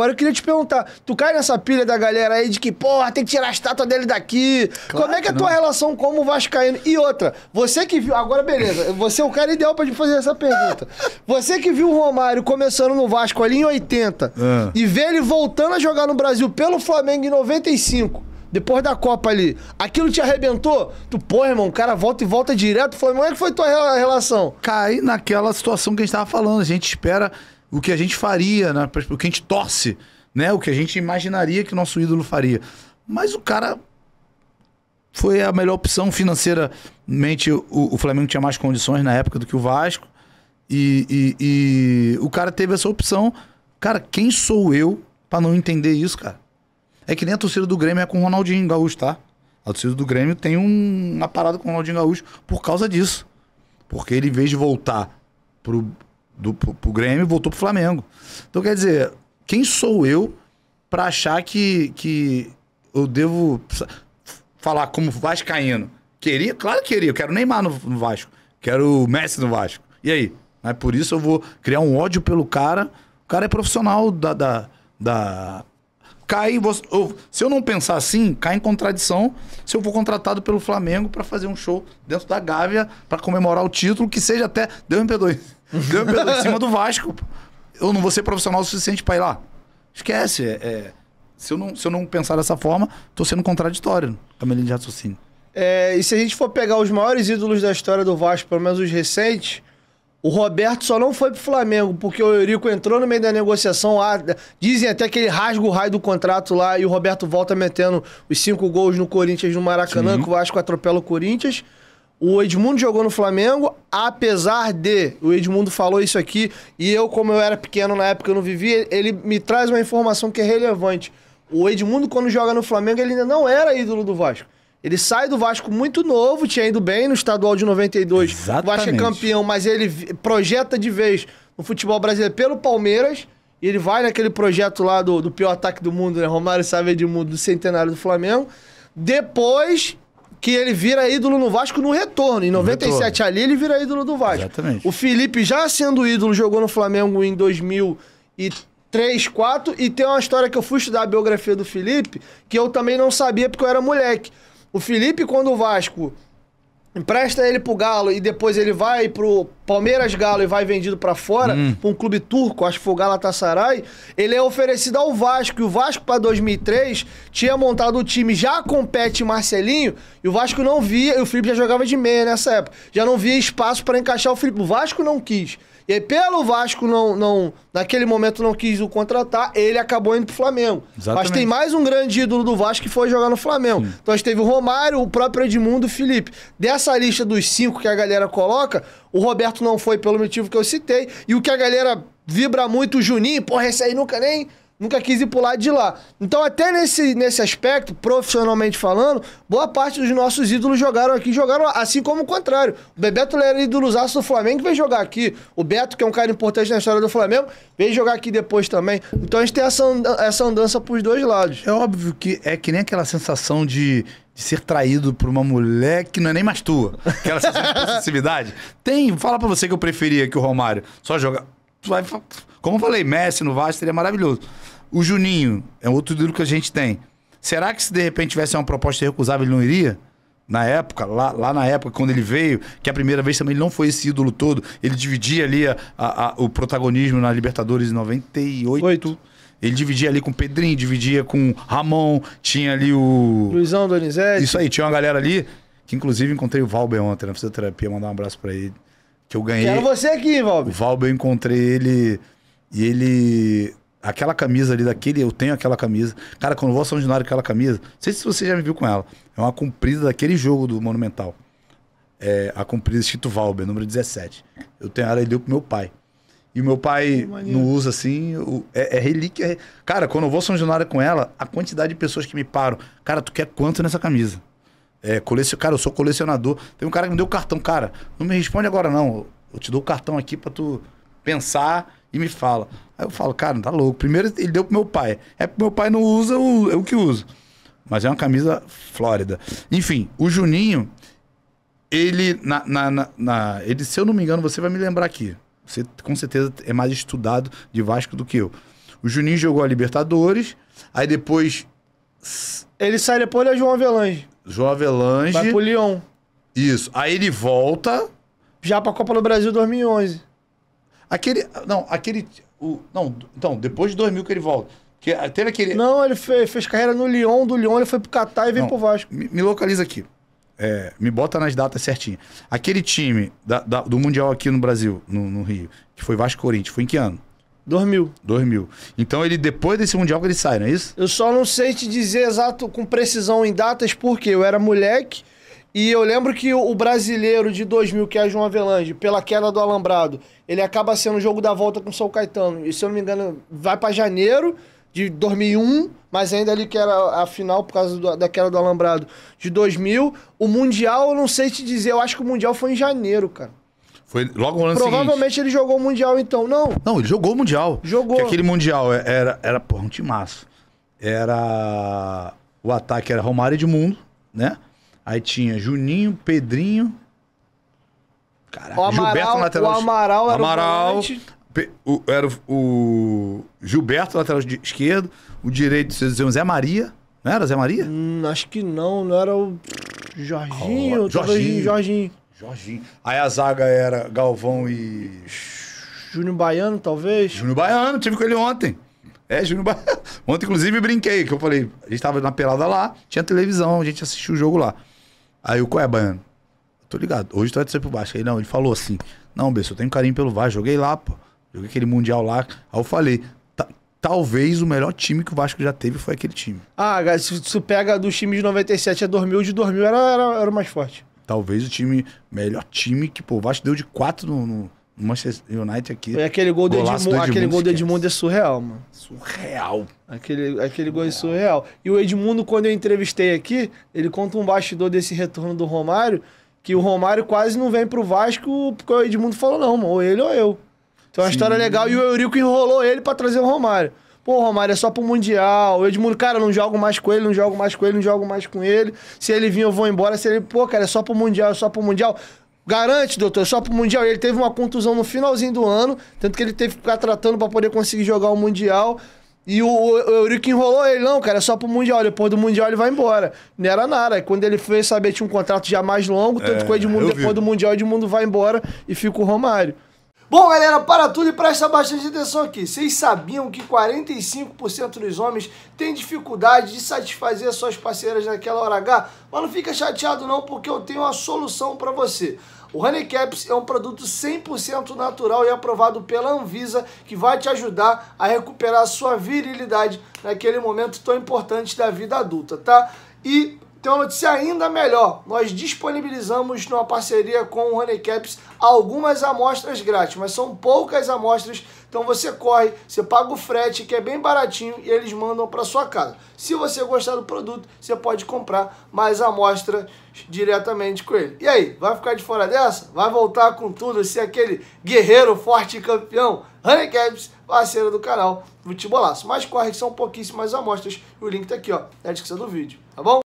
Agora eu queria te perguntar, tu cai nessa pilha da galera aí de que, porra, tem que tirar a estátua dele daqui. Claro como é que é a tua não. relação como vascaíno? E outra, você que viu... Agora, beleza, você é o cara ideal pra gente fazer essa pergunta. Você que viu o Romário começando no Vasco ali em 80 ah. e vê ele voltando a jogar no Brasil pelo Flamengo em 95 depois da Copa ali, aquilo te arrebentou? Tu, pô, irmão, o cara volta e volta direto. Flamengo, como é que foi tua relação? Cai naquela situação que a gente tava falando. A gente espera o que a gente faria, né? o que a gente torce, né? o que a gente imaginaria que o nosso ídolo faria. Mas o cara foi a melhor opção financeiramente. O, o Flamengo tinha mais condições na época do que o Vasco. E, e, e o cara teve essa opção. Cara, quem sou eu para não entender isso, cara? É que nem a torcida do Grêmio é com o Ronaldinho Gaúcho, tá? A torcida do Grêmio tem um, uma parada com o Ronaldinho Gaúcho por causa disso. Porque ele, em vez de voltar pro, do, pro, pro Grêmio, voltou pro Flamengo. Então, quer dizer, quem sou eu para achar que, que eu devo falar como Vascaíno? Queria? Claro que queria. Eu quero Neymar no, no Vasco. Quero o Messi no Vasco. E aí? é por isso eu vou criar um ódio pelo cara. O cara é profissional da. da, da... Cai, se eu não pensar assim, cai em contradição se eu for contratado pelo Flamengo para fazer um show dentro da Gávea para comemorar o título, que seja até. Deus me perdoe Ganhou em cima do Vasco. Eu não vou ser profissional o suficiente para ir lá. Esquece. É, é, se, eu não, se eu não pensar dessa forma, tô sendo contraditório com a linha de raciocínio. É, e se a gente for pegar os maiores ídolos da história do Vasco, pelo menos os recentes, o Roberto só não foi pro Flamengo, porque o Eurico entrou no meio da negociação. lá. Ah, dizem até que ele rasga o raio do contrato lá e o Roberto volta metendo os cinco gols no Corinthians no Maracanã, Sim. que o Vasco atropela o Corinthians. O Edmundo jogou no Flamengo, apesar de. O Edmundo falou isso aqui, e eu, como eu era pequeno na época, eu não vivia, ele me traz uma informação que é relevante. O Edmundo, quando joga no Flamengo, ele ainda não era ídolo do Vasco. Ele sai do Vasco muito novo, tinha ido bem no estadual de 92. Exatamente. O Vasco é campeão, mas ele projeta de vez no futebol brasileiro pelo Palmeiras. E ele vai naquele projeto lá do, do pior ataque do mundo, né? Romário sabe Edmundo, do centenário do Flamengo. Depois que ele vira ídolo no Vasco no retorno. Em 97 retorno. ali, ele vira ídolo do Vasco. Exatamente. O Felipe, já sendo ídolo, jogou no Flamengo em 2003, 4 E tem uma história que eu fui estudar a biografia do Felipe, que eu também não sabia porque eu era moleque. O Felipe, quando o Vasco empresta ele pro Galo e depois ele vai pro Palmeiras Galo e vai vendido para fora, hum. pra um clube turco, acho que foi o Galatasaray, ele é oferecido ao Vasco. E o Vasco, para 2003, tinha montado o time já com Pet e Marcelinho, e o Vasco não via, e o Felipe já jogava de meia nessa época, já não via espaço para encaixar o Felipe. O Vasco não quis. E aí, pelo Vasco não, não, naquele momento não quis o contratar, ele acabou indo pro Flamengo. Exatamente. Mas tem mais um grande ídolo do Vasco que foi jogar no Flamengo. Sim. Então a gente teve o Romário, o próprio Edmundo, o Felipe. Dessa lista dos cinco que a galera coloca, o Roberto não foi pelo motivo que eu citei. E o que a galera vibra muito, o Juninho, porra, esse aí nunca nem nunca quis ir pro lado de lá. Então, até nesse, nesse aspecto, profissionalmente falando, boa parte dos nossos ídolos jogaram aqui, jogaram lá, assim como o contrário. O Bebeto era ídolo é ídolozaço do Flamengo, veio jogar aqui. O Beto, que é um cara importante na história do Flamengo, veio jogar aqui depois também. Então, a gente tem essa, essa andança pros dois lados. É óbvio que é que nem aquela sensação de, de ser traído por uma mulher que não é nem mais tua. Aquela sensação de possessividade. Tem, fala pra você que eu preferia que o Romário só jogasse vai. Como eu falei, Messi no Vasco seria maravilhoso. O Juninho é outro ídolo que a gente tem. Será que se de repente tivesse uma proposta recusável, ele não iria? Na época, lá, lá na época, quando ele veio, que a primeira vez também ele não foi esse ídolo todo, ele dividia ali a, a, a, o protagonismo na Libertadores em 98. Oito. Ele dividia ali com o Pedrinho, dividia com Ramon, tinha ali o. Luizão Donizete. Isso aí, tinha uma galera ali, que inclusive encontrei o Valber ontem na fisioterapia, mandar um abraço para ele. Que eu ganhei. Quero você aqui, Valber. O Valber, eu encontrei ele. E ele. Aquela camisa ali daquele, eu tenho aquela camisa. Cara, quando eu vou ao São Januário, aquela camisa. Não sei se você já me viu com ela. É uma comprida daquele jogo do Monumental. É, a comprida escrito Valber, número 17. Eu tenho ela e deu pro meu pai. E meu pai não usa assim, eu, é, é, relíquia. É cara, quando eu vou São Januário com ela, a quantidade de pessoas que me param, cara, tu quer quanto nessa camisa? É, Cara, eu sou colecionador. Tem um cara que me deu o cartão. Cara, não me responde agora, não. Eu te dou o cartão aqui pra tu pensar e me fala. Aí eu falo, cara, tá louco. Primeiro ele deu pro meu pai. É pro meu pai não usa, é o que uso. Mas é uma camisa Flórida. Enfim, o Juninho, ele, na, na, na, na, ele, se eu não me engano, você vai me lembrar aqui. Você com certeza é mais estudado de Vasco do que eu. O Juninho jogou a Libertadores, aí depois. Ele sai depois da João Avelange. João Avelange. Vai pro Lyon. Isso. Aí ele volta. Já pra Copa do Brasil 2011. Aquele. Não, aquele. O, não, então, depois de 2000 que ele volta. Que, ah, teve aquele. Não, ele fez, fez carreira no Lyon, do Lyon ele foi pro Catar e veio pro Vasco. Me, me localiza aqui. É, me bota nas datas certinho. Aquele time da, da, do Mundial aqui no Brasil, no, no Rio, que foi Vasco Corinthians, foi em que ano? 2000. 2000. Então ele depois desse mundial que ele sai, não é isso? Eu só não sei te dizer exato com precisão em datas porque eu era moleque e eu lembro que o brasileiro de 2000 que é João Avelange, pela queda do alambrado, ele acaba sendo o jogo da volta com o São Caetano. E se eu não me engano, vai para janeiro de 2001, mas ainda ali que era a final por causa do, da queda do alambrado de 2000. O mundial eu não sei te dizer, eu acho que o mundial foi em janeiro, cara. Foi logo antes Provavelmente seguinte. ele jogou o Mundial então, não? Não, ele jogou o Mundial. Jogou. Porque aquele Mundial é, era, era porra, um timaço. Era... O ataque era Romário Edmundo, né? Aí tinha Juninho, Pedrinho... Caraca, o Amaral, Gilberto lateral... O Amaral era Amaral, o o, era o Gilberto, lateral esquerdo, o direito, vocês diziam Zé Maria, não era Zé Maria? Hum, acho que não, não era o Jorginho, oh, Jorginho. Jorginho. Jorginho. Aí a zaga era Galvão e. Júnior Baiano, talvez? Júnior Baiano, tive com ele ontem. É, Júnior Baiano. Ontem, inclusive, brinquei, que eu falei, a gente tava na pelada lá, tinha televisão, a gente assistiu o jogo lá. Aí o qual é, Baiano? Tô ligado, hoje tu vai descer pro baixo. Aí não, ele falou assim: Não, Bessa, eu tenho carinho pelo Vasco, joguei lá, pô. Joguei aquele Mundial lá. Aí eu falei, talvez o melhor time que o Vasco já teve foi aquele time. Ah, se tu pega dos times de 97 a 2000, de 2000 era, era, era o mais forte talvez o time, melhor time que, pô, o Vasco deu de 4 no, no Manchester United aqui. E aquele gol do Edmundo, do Edmundo, aquele gol Edmundo é surreal, mano. Surreal. Aquele, aquele gol é surreal. E o Edmundo, quando eu entrevistei aqui, ele conta um bastidor desse retorno do Romário, que o Romário quase não vem pro Vasco porque o Edmundo falou, não, mano, ou ele ou eu. Então é uma Sim. história legal e o Eurico enrolou ele para trazer o Romário. Pô, Romário, é só pro Mundial. Eu Edmundo, cara, não jogo mais com ele, não jogo mais com ele, não jogo mais com ele. Se ele vir, eu vou embora. Se ele, pô, cara, é só pro Mundial, é só pro Mundial. Garante, doutor, é só pro Mundial. Ele teve uma contusão no finalzinho do ano, tanto que ele teve que ficar tratando para poder conseguir jogar o Mundial. E o, o, o Eurico enrolou ele, não, cara, é só pro Mundial. Depois do Mundial ele vai embora. Não era nada. E quando ele foi saber, tinha um contrato já mais longo, tanto é, que o Edmundo, depois do Mundial, o Edmundo vai embora e fica o Romário. Bom, galera, para tudo e presta bastante atenção aqui. Vocês sabiam que 45% dos homens têm dificuldade de satisfazer suas parceiras naquela hora H? Mas não fica chateado não, porque eu tenho uma solução para você. O Caps é um produto 100% natural e aprovado pela Anvisa, que vai te ajudar a recuperar a sua virilidade naquele momento tão importante da vida adulta, tá? E tem uma notícia ainda melhor. Nós disponibilizamos numa parceria com o Honeycaps algumas amostras grátis, mas são poucas amostras. Então você corre, você paga o frete, que é bem baratinho, e eles mandam para sua casa. Se você gostar do produto, você pode comprar mais amostra diretamente com ele. E aí, vai ficar de fora dessa? Vai voltar com tudo, ser aquele guerreiro forte e campeão? Honeycaps, parceiro do canal Futebolaço. Mas corre que são pouquíssimas amostras. O link tá aqui, ó, na descrição do vídeo, tá bom?